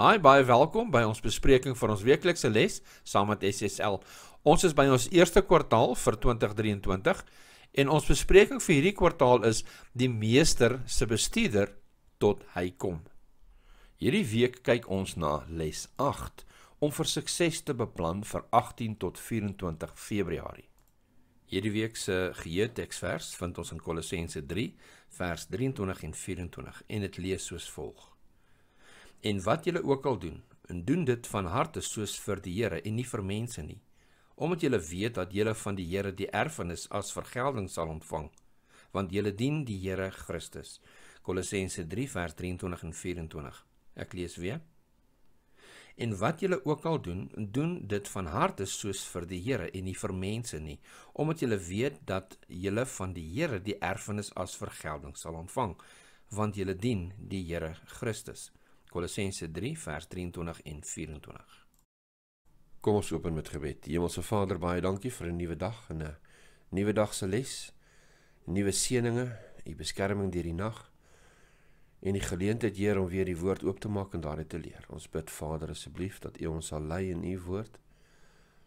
Hi, baie welkom by ons bespreking van ons weeklikse les saam met SSL. Ons is by ons eerste kwartaal vir 2023 en ons bespreking vir hierdie kwartaal is die meester se bestuurder tot hy kom. Hierdie week kyk ons na les 8 om vir sukses te beplan vir 18 tot 24 Februarie. Hierdie week se geheueteksvers vind ons in Kolossense 3 vers 23 en 24 en dit lees soos volg: En wat julle ook al doen, en doen dit van harte soos vir die Here en nie vir mense nie, omdat julle weet dat julle van die Here die erfenis as vergelding sal ontvang, want julle dien die Here Christus. Kolossense 3 vers 23 en 24. Ek lees weer. En wat julle ook al doen, doen dit van harte soos vir die Here en nie vir mense nie, omdat julle weet dat julle van die Here die erfenis as vergelding sal ontvang, want julle dien die Here Christus. Kolossense 3 vers 23 en 24. Kom ons open met gebed. Hemelse Vader, baie dankie vir 'n nuwe dag en 'n nuwe dag se les. Nuwe seëninge, u beskerming deur die nag en die geleentheid Heer om weer die woord oop te maak en daaruit te leer. Ons bid Vader asseblief dat U ons sal lei in U woord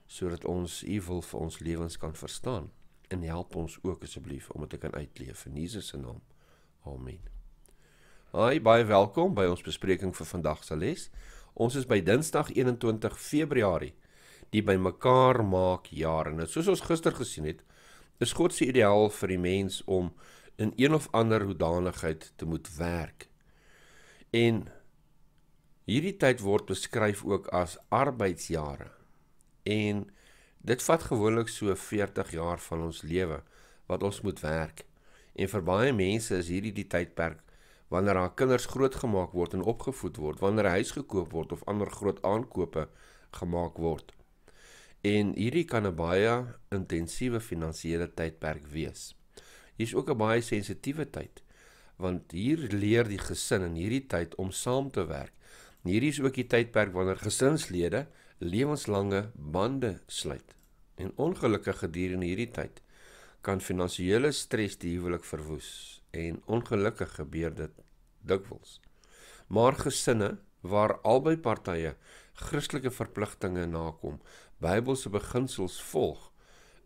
sodat ons U wil vir ons lewens kan verstaan en help ons ook asseblief om dit te kan uitleef in Jesus se naam. Amen. Hi, baie welkom by ons bespreking vir vandag se les. Ons is by Dinsdag 21 Februarie, die bymekaar maak jaar en nou, soos ons gister gesien het, is God se ideaal vir die mens om in een of ander hoedanigheid te moet werk. En hierdie tyd word beskryf ook as arbeidsjare. En dit vat gewoonlik so 40 jaar van ons lewe wat ons moet werk. En vir baie mense is hierdie die tydperk wanneer haar kinders grootgemaak word en opgevoed word, wanneer 'n huis gekoop word of ander groot aankope gemaak word. En hierdie kan 'n baie intensiewe finansiële tydperk wees. Hier is ook 'n baie sensitiewe tyd want hier leer die gesin in hierdie tyd om saam te werk. En hierdie is ook die tydperk wanneer gesinslede lewenslange bande sluit. En ongelukkige gedurende hierdie tyd kan finansiële stres die huwelik verwoes en ongelukkig gebeur dit dikwels. Maar gesinne waar albei partye Christelike verpligtinge nakom, Bybelse beginsels volg,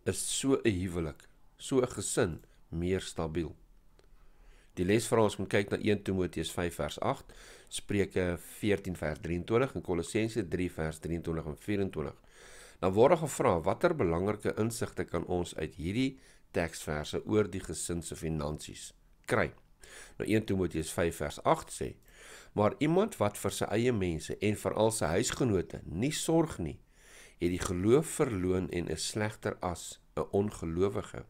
is so 'n huwelik, so 'n gesin meer stabiel. Die les vra ons om kyk na 1 Timoteus 5 vers 8, Spreuke 14 vers 23 en Kolossense 3 vers 23 en 24. Dan word er gevra watter belangrike insigte kan ons uit hierdie teksverse oor die gesin se finansies kry? Nou 1 Timoteus 5 vers 8 sê: "Maar iemand wat vir sy eie mense en veral sy huisgenote nie sorg nie, het die geloof verloon en is slegter as 'n ongelowige."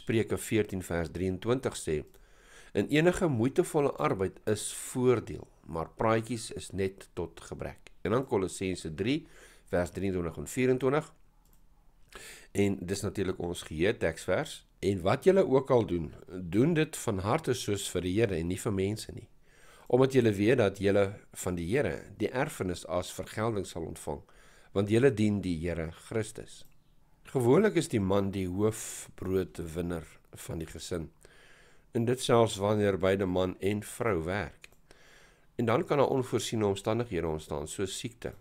Spreuke 14 vers 23 sê: "In enige moeitevolle arbeid is voordeel, maar praatjies is net tot gebrek." En dan Kolossense 3 vers 23 en 24 En dis natuurlik ons geheue teksvers En wat julle ook al doen, doen dit van harte soos vir die Here en nie vir mense nie. Omdat julle weet dat julle van die Here die erfenis as vergelding sal ontvang, want julle dien die Here Christus. Gewoonlik is die man die hoofbroodwinner van die gesin. En dit selfs wanneer beide man en vrou werk. En dan kan daar onvoorsiene omstandighede ontstaan, soos siekte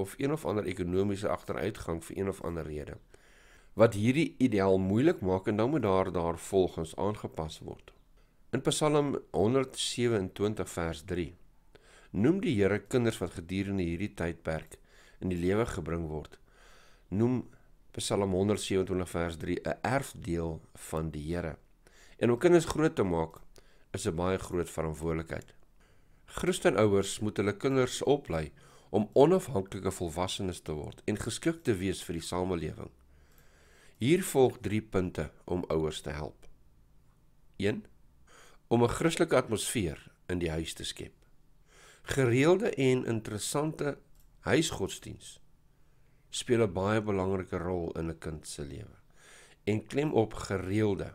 of een of ander ekonomiese agteruitgang vir een of ander rede wat hierdie ideaal moeilik maak en dan moet daar daar volgens aangepas word. In Psalm 127 vers 3 noem die Here kinders wat gedurende hierdie tydperk in die lewe gebring word. Noem Psalm 127 vers 3 'n erfdeel van die Here. En om kinders groot te maak is 'n baie groot verantwoordelikheid. Christenouers moet hulle kinders oplei om onafhanklike volwassenes te word en geskik te wees vir die samelewing. Hier volg 3 punte om ouers te help. 1. Om 'n Christelike atmosfeer in die huis te skep. Gereelde en interessante huisgodsdiens speel 'n baie belangrike rol in 'n kind se lewe. En klem op gereelde.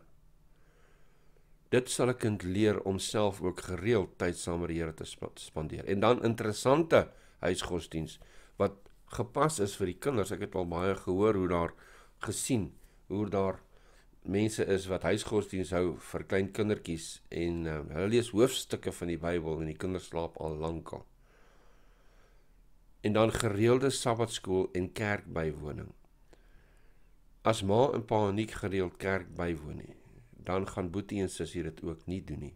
Dit sal 'n kind leer om self ook gereeld tyd saam met die Here te spandeer. En dan interessante huisgodsdiens wat gepas is vir die kinders. Ek het al baie gehoor hoe daar gesien hoe daar mense is wat huisgodsdienst hou vir klein kindertjies en uh, hulle lees hoofstukke van die Bybel en die kinders slaap al lank al. En dan gereelde sabbatskool en kerkbywoning. As ma en pa nie gereeld kerk bywoon nie, dan gaan boetie en sussie dit ook nie doen nie.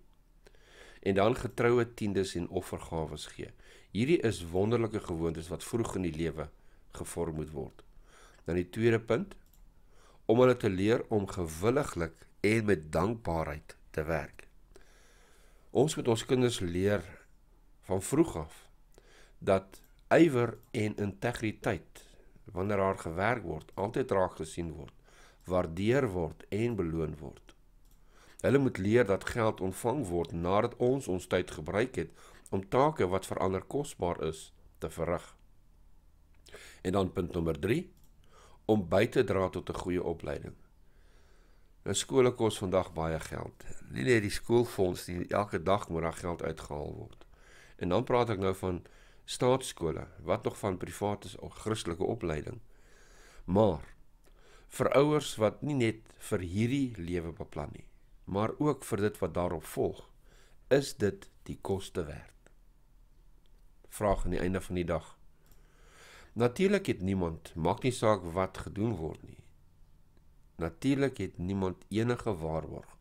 En dan getroue tiendes en offergawes gee. Hierdie is wonderlike gewoontes wat vroeg in die lewe gevorm moet word. Dan die tweede punt om hulle te leer om gewilliglik en met dankbaarheid te werk. Ons moet ons kinders leer van vroeg af dat ywer en integriteit wanneer daar gewerk word, altyd raak gesien word, waardeer word en beloon word. Hulle moet leer dat geld ontvang word nadat ons ons tyd gebruik het om take wat vir ander kosbaar is te verrig. En dan punt nommer om by te dra tot 'n goeie opleiding. Nou skole kos vandag baie geld. Nie net die skoolfonds nie, elke dag moet daar geld uitgehaal word. En dan praat ek nou van staatsskole, wat nog van private of Christelike opleiding. Maar vir ouers wat nie net vir hierdie lewe beplan nie, maar ook vir dit wat daarop volg, is dit die koste werd. Vraag aan die einde van die dag. Natuurlik het niemand, maak nie saak wat gedoen word nie. Natuurlik het niemand enige waarborg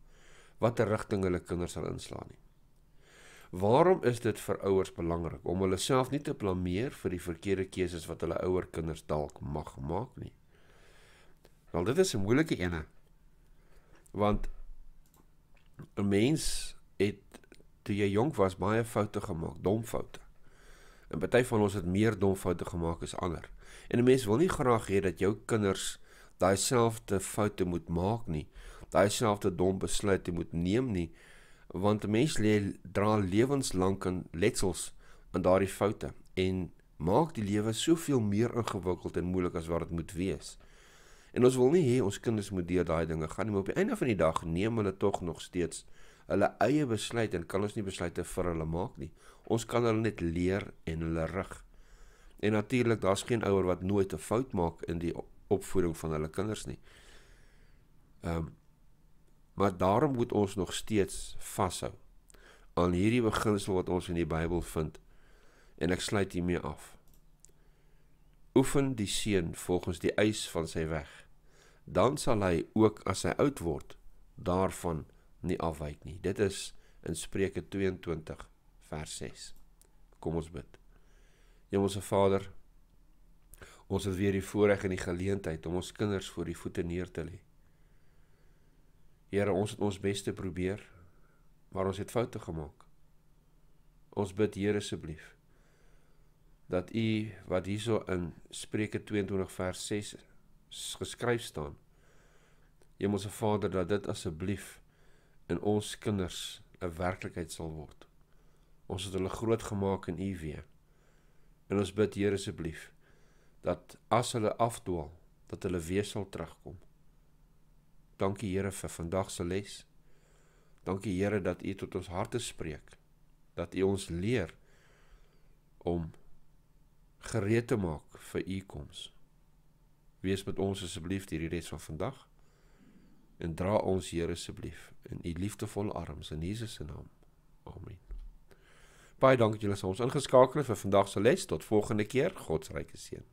watter rigting hulle kinders sal inslaan nie. Waarom is dit vir ouers belangrik om hulle self nie te blameer vir die verkeerde keuses wat hulle ouer kinders dalk mag maak nie? Wel dit is 'n moeilike ene. Want 'n mens het toe jy jonk was baie foute gemaak, dom foute. 'n Party van ons het meer dom foute gemaak as ander. En 'n mens wil nie graag hê dat jou kinders daai selfde foute moet maak nie. Daai selfde dom besluite moet neem nie, want 'n mens lê dra lewenslank in letsels aan daardie foute en maak die lewe soveel meer ingewikkeld en moeilik as wat dit moet wees. En ons wil nie hê ons kinders moet deur daai dinge gaan nie, maar op die einde van die dag neem hulle tog nog steeds hulle eie besluit en kan ons nie besluite vir hulle maak nie. Ons kan hulle net leer en hulle rig. En natuurlik daar's geen ouer wat nooit 'n fout maak in die opvoeding van hulle kinders nie. Ehm um, maar daarom moet ons nog steeds vashou aan hierdie beginsel wat ons in die Bybel vind en ek sluit hiermee af. Oefen die seun volgens die eis van sy weg. Dan sal hy ook as hy oud word daarvan nie afwyk nie. Dit is in Spreuke 22 vers 6. Kom ons bid. Hemelse Vader, ons het weer die voorreg en die geleentheid om ons kinders voor U voete neer te lê. Here, ons het ons bes te probeer, maar ons het foute gemaak. Ons bid Here asseblief dat U wat hierso in Spreuke 22 vers 6 geskryf staan, Hemelse Vader, dat dit asseblief in ons kinders 'n werklikheid sal word. Ons het hulle grootgemaak in U weer. En ons bid Here asseblief dat as hulle afdwaal, dat hulle weer sal terugkom. Dankie Here vir vandag se les. Dankie Here dat U tot ons harte spreek. Dat U ons leer om gereed te maak vir U koms. Wees met ons asseblief hierdie res van vandag en dra ons Here asseblief in u liefdevolle arms in Jesus se naam. Amen. Baie dankie dat julle ons ingeskakel het vir vandag se les. Tot volgende keer. God se ryke seën.